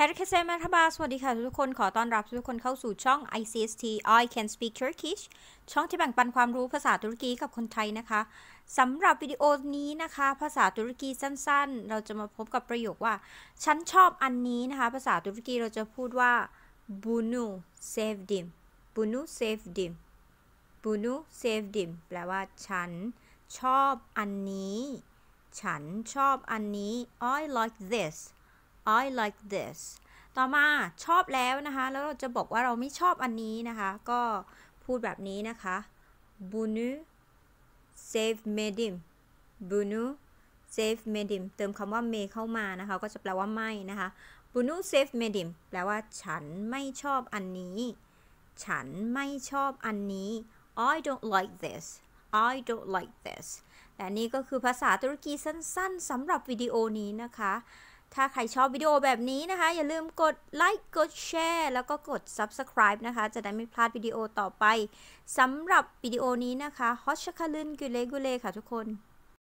ฮร์ริเคเซมาทบา สวัสดีค่ะทุกคน ขอต้อนรับทุกคนเข้าสู่ช่อง ICST I Can Speak Turkish ช่องที่แบ่งปันความรู้ภาษาตุรกีกับคนไทยนะคะสำหรับวิดีโอนี้นะคะ ภาษาตุรกีสั้นๆ เราจะมาพบกับประโยคว่า ฉันชอบอันนี้นะคะ ภาษาตุรกีเราจะพูดว่า bunu sevdim bunu sevdim bunu sevdim แปลว่าฉันชอบอันนี้ ฉันชอบอันนี้ I like this I like this ต่อมาชอบแล้วนะคะ แล้วเราจะบอกว่าเราไม่ชอบอันนี้นะคะ ก็พูดแบบนี้นะคะ bunu s a v m e d i m bunu s a v m e d i m เติมคำว่า me เข้ามานะคะ ก็จะแปลว่าไม่นะคะ bunu s a v m e d i m แปลว่าฉันไม่ชอบอันนี้ ฉันไม่ชอบอันนี้ I don't like this I don't like this และนี่ก็คือภาษาตุรกีสั้น ๆสำหรับวิดีโอนี้นะคะถ้าใครชอบวิดีโอแบบนี้นะคะ อย่าลืมกดไลค์กดแชร์แล้วก็กด Subscribe นะคะ จะได้ไม่พลาดวิดีโอต่อไปสำหรับวิดีโอนี้นะคะฮอชคาลึนกุเลกุเลค่ะทุกคน